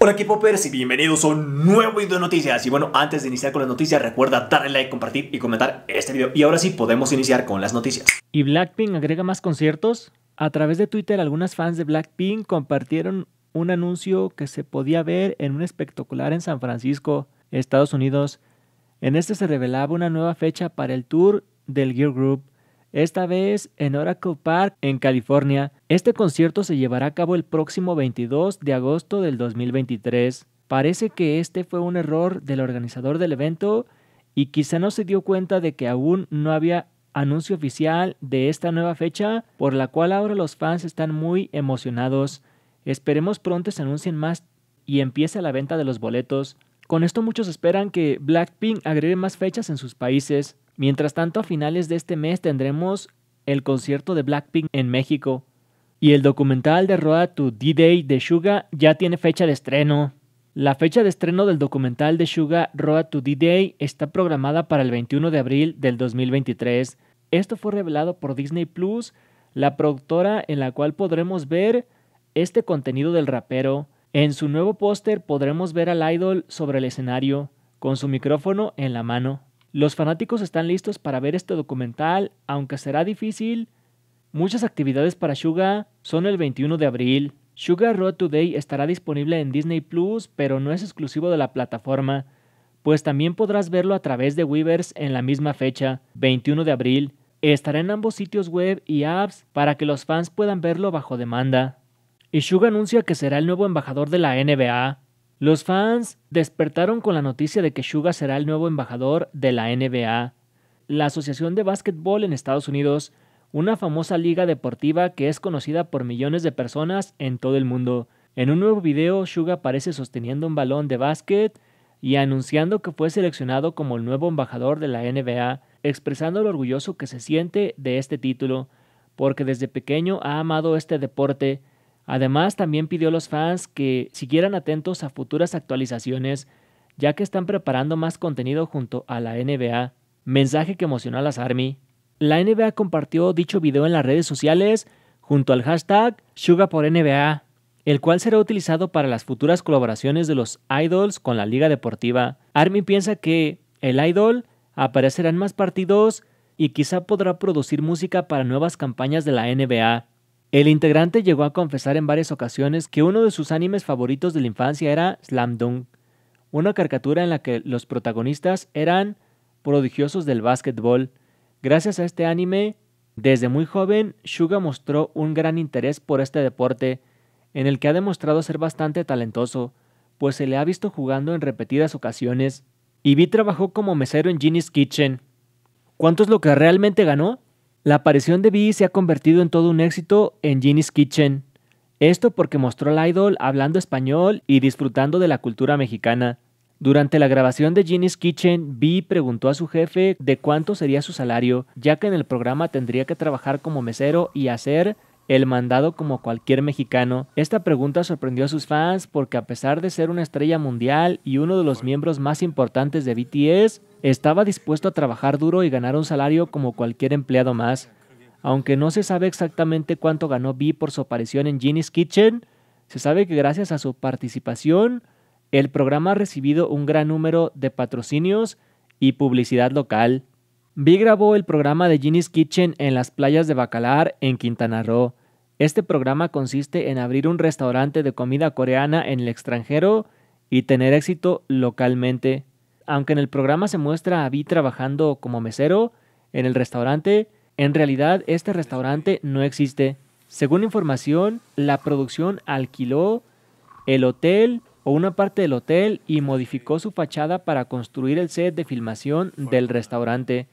Hola equipo Pérez y bienvenidos a un nuevo video de noticias Y bueno, antes de iniciar con las noticias recuerda darle like, compartir y comentar este video Y ahora sí, podemos iniciar con las noticias ¿Y Blackpink agrega más conciertos? A través de Twitter, algunas fans de Blackpink compartieron un anuncio que se podía ver en un espectacular en San Francisco, Estados Unidos En este se revelaba una nueva fecha para el tour del Gear Group esta vez en Oracle Park, en California. Este concierto se llevará a cabo el próximo 22 de agosto del 2023. Parece que este fue un error del organizador del evento y quizá no se dio cuenta de que aún no había anuncio oficial de esta nueva fecha, por la cual ahora los fans están muy emocionados. Esperemos pronto se anuncien más y empiece la venta de los boletos. Con esto muchos esperan que Blackpink agregue más fechas en sus países. Mientras tanto, a finales de este mes tendremos el concierto de Blackpink en México. Y el documental de Road to D-Day de Suga ya tiene fecha de estreno. La fecha de estreno del documental de Suga Road to D-Day está programada para el 21 de abril del 2023. Esto fue revelado por Disney Plus, la productora en la cual podremos ver este contenido del rapero. En su nuevo póster podremos ver al idol sobre el escenario, con su micrófono en la mano. Los fanáticos están listos para ver este documental, aunque será difícil. Muchas actividades para Suga son el 21 de abril. Sugar Road Today estará disponible en Disney Plus, pero no es exclusivo de la plataforma, pues también podrás verlo a través de Weavers en la misma fecha, 21 de abril. Estará en ambos sitios web y apps para que los fans puedan verlo bajo demanda. Y Suga anuncia que será el nuevo embajador de la NBA. Los fans despertaron con la noticia de que Suga será el nuevo embajador de la NBA, la Asociación de Básquetbol en Estados Unidos, una famosa liga deportiva que es conocida por millones de personas en todo el mundo. En un nuevo video, Suga aparece sosteniendo un balón de básquet y anunciando que fue seleccionado como el nuevo embajador de la NBA, expresando lo orgulloso que se siente de este título, porque desde pequeño ha amado este deporte Además, también pidió a los fans que siguieran atentos a futuras actualizaciones, ya que están preparando más contenido junto a la NBA, mensaje que emocionó a las Army. La NBA compartió dicho video en las redes sociales junto al hashtag SugarPorNBA, el cual será utilizado para las futuras colaboraciones de los idols con la liga deportiva. Army piensa que el idol aparecerá en más partidos y quizá podrá producir música para nuevas campañas de la NBA. El integrante llegó a confesar en varias ocasiones que uno de sus animes favoritos de la infancia era Slam Dunk, una caricatura en la que los protagonistas eran prodigiosos del básquetbol. Gracias a este anime, desde muy joven, Suga mostró un gran interés por este deporte, en el que ha demostrado ser bastante talentoso, pues se le ha visto jugando en repetidas ocasiones. Y vi trabajó como mesero en Ginny's Kitchen. ¿Cuánto es lo que realmente ganó? La aparición de Bee se ha convertido en todo un éxito en Ginny's Kitchen. Esto porque mostró al idol hablando español y disfrutando de la cultura mexicana. Durante la grabación de Ginny's Kitchen, Bee preguntó a su jefe de cuánto sería su salario, ya que en el programa tendría que trabajar como mesero y hacer el mandado como cualquier mexicano. Esta pregunta sorprendió a sus fans porque a pesar de ser una estrella mundial y uno de los miembros más importantes de BTS, estaba dispuesto a trabajar duro y ganar un salario como cualquier empleado más. Aunque no se sabe exactamente cuánto ganó B por su aparición en Ginny's Kitchen, se sabe que gracias a su participación, el programa ha recibido un gran número de patrocinios y publicidad local. Vi grabó el programa de Ginny's Kitchen en las playas de Bacalar, en Quintana Roo. Este programa consiste en abrir un restaurante de comida coreana en el extranjero y tener éxito localmente. Aunque en el programa se muestra a Vi trabajando como mesero en el restaurante, en realidad este restaurante no existe. Según información, la producción alquiló el hotel o una parte del hotel y modificó su fachada para construir el set de filmación del restaurante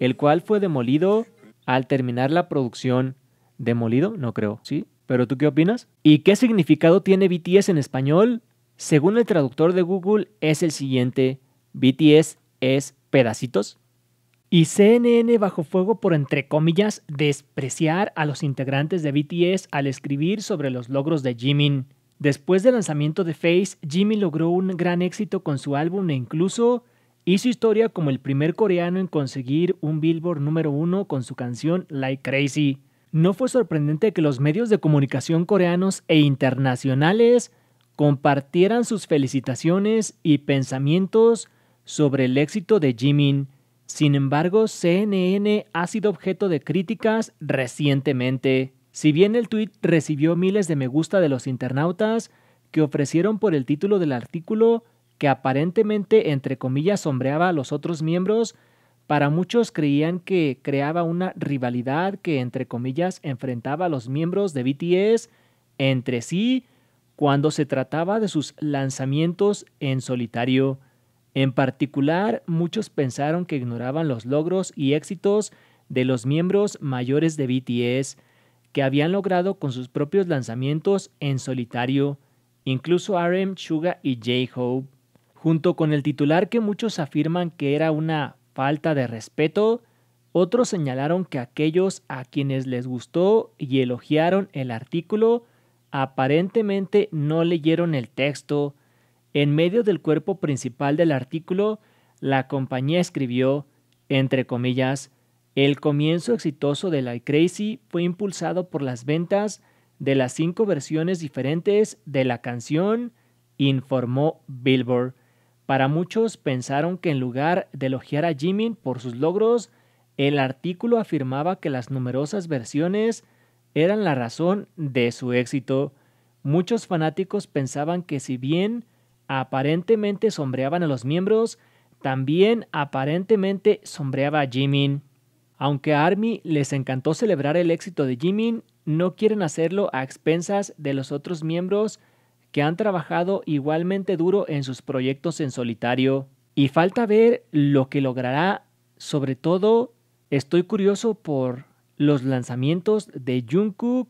el cual fue demolido al terminar la producción. ¿Demolido? No creo, ¿sí? ¿Pero tú qué opinas? ¿Y qué significado tiene BTS en español? Según el traductor de Google, es el siguiente. BTS es pedacitos. Y CNN bajo fuego por, entre comillas, despreciar a los integrantes de BTS al escribir sobre los logros de Jimin. Después del lanzamiento de Face, Jimmy logró un gran éxito con su álbum e incluso Hizo historia como el primer coreano en conseguir un Billboard número uno con su canción Like Crazy. No fue sorprendente que los medios de comunicación coreanos e internacionales compartieran sus felicitaciones y pensamientos sobre el éxito de Jimin. Sin embargo, CNN ha sido objeto de críticas recientemente. Si bien el tuit recibió miles de me gusta de los internautas que ofrecieron por el título del artículo, que aparentemente entre comillas sombreaba a los otros miembros, para muchos creían que creaba una rivalidad que entre comillas enfrentaba a los miembros de BTS entre sí cuando se trataba de sus lanzamientos en solitario. En particular, muchos pensaron que ignoraban los logros y éxitos de los miembros mayores de BTS, que habían logrado con sus propios lanzamientos en solitario, incluso RM, Suga y J-Hope junto con el titular que muchos afirman que era una falta de respeto, otros señalaron que aquellos a quienes les gustó y elogiaron el artículo aparentemente no leyeron el texto. En medio del cuerpo principal del artículo, la compañía escribió, entre comillas, el comienzo exitoso de Like Crazy fue impulsado por las ventas de las cinco versiones diferentes de la canción, informó Billboard. Para muchos pensaron que en lugar de elogiar a Jimin por sus logros, el artículo afirmaba que las numerosas versiones eran la razón de su éxito. Muchos fanáticos pensaban que si bien aparentemente sombreaban a los miembros, también aparentemente sombreaba a Jimin. Aunque a Army les encantó celebrar el éxito de Jimin, no quieren hacerlo a expensas de los otros miembros que han trabajado igualmente duro en sus proyectos en solitario y falta ver lo que logrará. Sobre todo, estoy curioso por los lanzamientos de Jungkook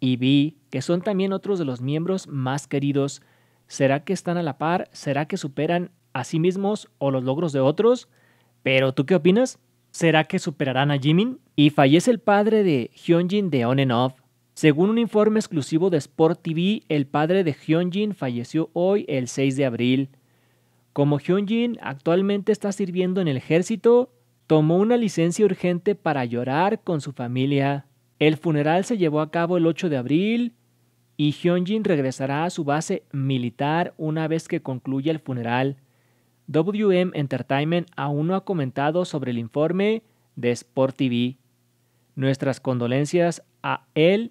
y V, que son también otros de los miembros más queridos. ¿Será que están a la par? ¿Será que superan a sí mismos o los logros de otros? Pero ¿tú qué opinas? ¿Será que superarán a Jimin? Y fallece el padre de Hyunjin de On and Off, según un informe exclusivo de Sport TV, el padre de Hyunjin falleció hoy, el 6 de abril. Como Hyunjin actualmente está sirviendo en el ejército, tomó una licencia urgente para llorar con su familia. El funeral se llevó a cabo el 8 de abril y Hyunjin regresará a su base militar una vez que concluya el funeral. WM Entertainment aún no ha comentado sobre el informe de Sport TV. Nuestras condolencias a él